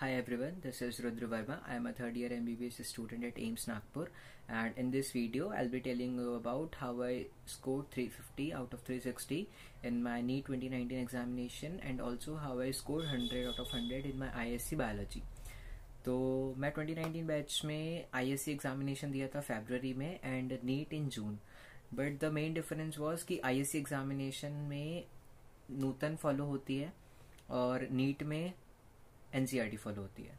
Hi everyone, this is Rudra Verma. I am a third year MBBS student at Ames Nagpur and in this video I'll be telling you about how I scored 350 out of 360 in my NEET 2019 examination and also how I scored 100 out of 100 in my ISC biology. तो मैं 2019 batch में ISC examination दिया था February में and NEET in June but the main difference was कि ISC examination में Nootan follow होती है और नीट में एन फॉलो e होती है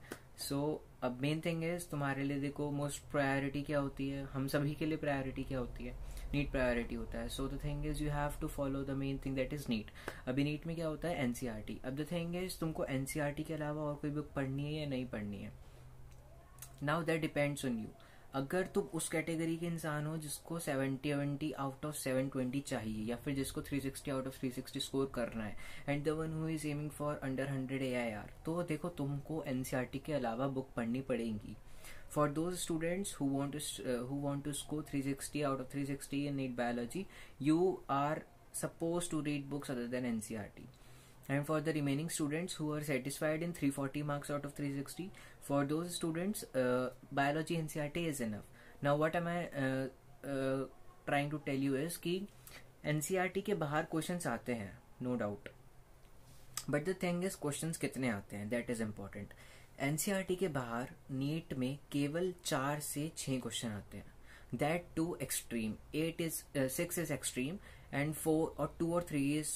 सो अब मेन थिंग इज तुम्हारे लिए देखो मोस्ट प्रायोरिटी क्या होती है हम सभी के लिए प्रायोरिटी क्या होती है नीट प्रायोरिटी होता है so the thing is you have to follow the main thing that is NEET अभी नीट में क्या होता है एनसीईआरटी e अब द थिंग इज तुमको एनसीईआरटी e के अलावा और कोई बुक पढ़नी है या नहीं पढ़नी है now that depends on you अगर तुम उस कैटेगरी के इंसान हो जिसको seventy seventy out of seven twenty चाहिए या फिर जिसको three sixty out of three sixty score करना है and the one who is aiming for under hundred A I R तो देखो तुमको एन सी आर टी के अलावा बुक पढ़नी पड़ेगी for those students who want to who want to score three sixty out of three sixty in NEET biology you are suppose to read books other than N C R T And for the remaining students who are satisfied in 340 marks out of 360, for those students, uh, biology NCRT is enough. Now, what am I uh, uh, trying to tell you is ki NCRT के बाहर questions आते हैं no doubt but the thing is questions कितने आते हैं that is important NCERT के बाहर NEET में केवल चार से छः क्वेश्चन आते हैं that too extreme eight is six is extreme and four और टू और three is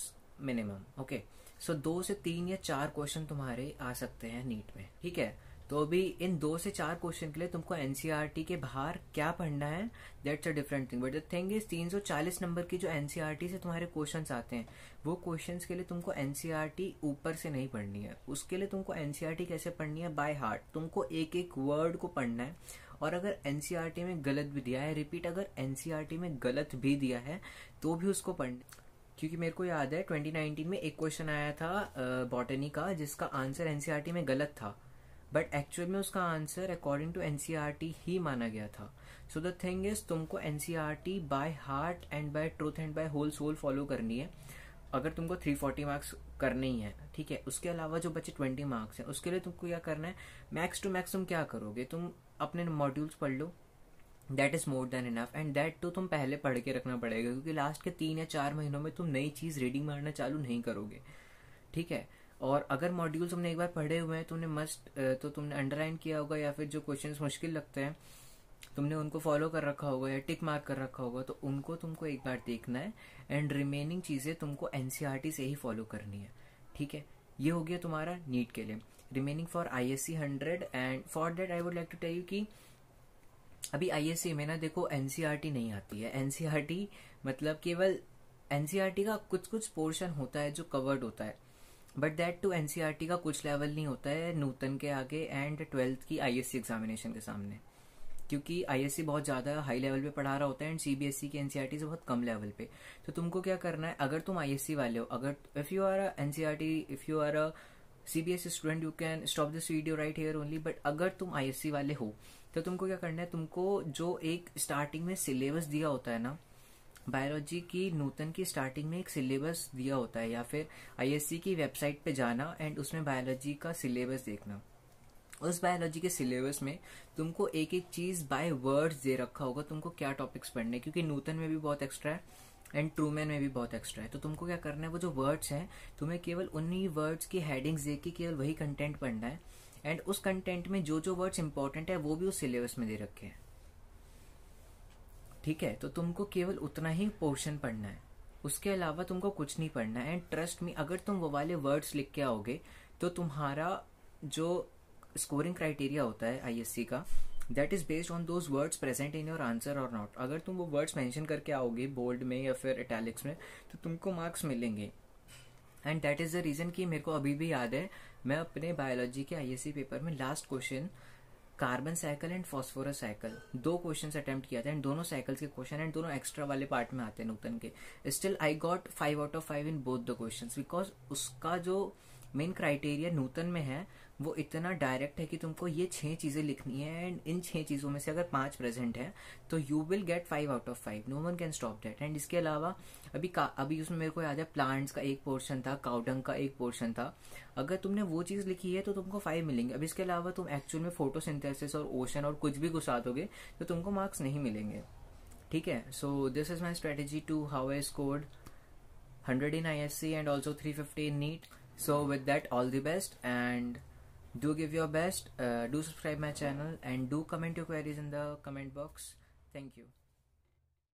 minimum okay so दो से तीन या चार क्वेश्चन तुम्हारे आ सकते हैं नीट में ठीक है तो अभी इन दो से चार क्वेश्चन के लिए तुमको एनसीआरटी e के बाहर क्या पढ़ना है that's a different thing but the thing is चालीस नंबर की जो एनसीईआरटी e से तुम्हारे क्वेश्चन आते हैं वो क्वेश्चन के लिए तुमको एनसीआरटी e ऊपर से नहीं पढ़नी है उसके लिए तुमको एनसीआरटी कैसे पढ़नी है बाय हार्ट तुमको एक एक वर्ड को पढ़ना है और अगर एनसीआरटी में गलत भी दिया है रिपीट अगर एनसीआरटी में गलत भी दिया है तो भी उसको पढ़ना क्योंकि मेरे को याद है 2019 में एक क्वेश्चन आया था बॉटनी का जिसका आंसर एनसीईआरटी e में गलत था बट एक्चुअल में उसका आंसर अकॉर्डिंग टू एनसीईआरटी ही माना गया था सो द थिंग इज तुमको NCERT by heart and by truth and by whole soul follow करनी है अगर तुमको 340 मार्क्स करने ही है ठीक है उसके अलावा जो बचे 20 मार्क्स हैं उसके लिए तुमको क्या करना है मैक्स टू मैक्स तुम क्या करोगे तुम अपने मॉड्यूल्स पढ़ लो that is more than enough and that तो तुम पहले पढ़ के रखना पड़ेगा क्योंकि लास्ट के तीन या चार महीनों में तुम नई चीज़ रीडिंग मारना चालू नहीं करोगे ठीक है और अगर मॉड्यूल तुमने एक बार पढ़े हुए हैं तुमने तो मस्ट तो तुमने अंडरलाइन किया होगा या फिर जो क्वेश्चन मुश्किल लगते हैं तुमने उनको फॉलो कर रखा होगा या टिक मार्क कर रखा होगा तो उनको तुमको एक बार देखना है एंड रिमेनिंग चीज़ें तुमको एनसीईआरटी e से ही फॉलो करनी है ठीक है ये हो गया तुम्हारा नीट के लिए remaining for I S C hundred and for that I would like to tell you की अभी आई में ना देखो एनसीआरटी e नहीं आती है एनसीआरटी e मतलब केवल एनसीईआरटी e का कुछ कुछ पोर्शन होता है जो कवर्ड होता है बट दैट टू एनसीआरटी का कुछ लेवल नहीं होता है नूतन के आगे एंड ट्वेल्थ की आईएससी एग्जामिनेशन के सामने क्योंकि आईएससी बहुत ज़्यादा हाई लेवल पे पढ़ा रहा होता है एंड सीबीएसई की एनसीआरटी से बहुत कम लेवल पे तो तुमको क्या करना है अगर तुम आईएससी वाले हो अगर if you are NCERT if you are CBS student you can stop this video right here only but अगर तुम आईएससी वाले हो तो तुमको क्या करना है तुमको जो एक स्टार्टिंग में सिलेबस दिया होता है ना बायोलॉजी की नूतन की स्टार्टिंग में एक सिलेबस दिया होता है या फिर आईएससी की वेबसाइट पे जाना एंड उसमें बायोलॉजी का सिलेबस देखना उस बायोलॉजी के सिलेबस में तुमको एक एक चीज बाय वर्ड्स दे रखा होगा तुमको क्या टॉपिक्स पढ़ने क्योंकि नूतन में भी बहुत एक्स्ट्रा है एंड ट्रूमैन में भी बहुत एक्स्ट्रा है तो तुमको क्या करना है वो जो वर्ड्स हैं तुम्हें केवल उन्हीं वर्ड्स की हेडिंग्स देख के केवल वही कंटेंट पढ़ना है एंड उस कंटेंट में जो जो वर्ड्स इंपॉर्टेंट है वो भी उस सिलेबस में दे रखे हैं ठीक है तो तुमको केवल उतना ही पोर्शन पढ़ना है उसके अलावा तुमको कुछ नहीं पढ़ना है एंड ट्रस्ट मी अगर तुम वो वाले वर्ड्स लिख के आओगे तो तुम्हारा जो स्कोरिंग क्राइटेरिया होता है आईएससी का that is based on those words present in your answer और नॉट अगर तुम वो वर्ड्स मेंशन करके आओगे बोल्ड में या फिर इटैलिक्स में तो तुमको मार्क्स मिलेंगे and that is the reason कि मेरे को अभी भी याद है मैं अपने बायोलॉजी के आईएससी पेपर में last question carbon cycle and phosphorus cycle दो क्वेश्चन अटेम्प्ट किया था एंड दोनों साइकिल्स के क्वेश्चन एंड दोनों एक्स्ट्रा वाले पार्ट में आते हैं नूतन के still I got five out of five in both the question because उसका जो मेन क्राइटेरिया नूतन में है वो इतना डायरेक्ट है कि तुमको ये छह चीजें लिखनी है एंड इन छह चीजों में से अगर पांच प्रेजेंट है तो you will get five out of five no one can stop that and इसके अलावा अभी का, अभी उसमें मेरे को याद है प्लांट्स का एक पोर्शन था काउडंग का एक पोर्शन था अगर तुमने वो चीज लिखी है तो तुमको फाइव मिलेंगे अब इसके अलावा तुम एक्चुअल में फोटो और ओशन और कुछ भी घुसा दोगे तो तुमको मार्क्स नहीं मिलेंगे ठीक है so this is my strategy to how I scored S C and also three fifty in NEET so with that all the best and do give your best uh, do subscribe my channel and do comment your queries in the comment box thank you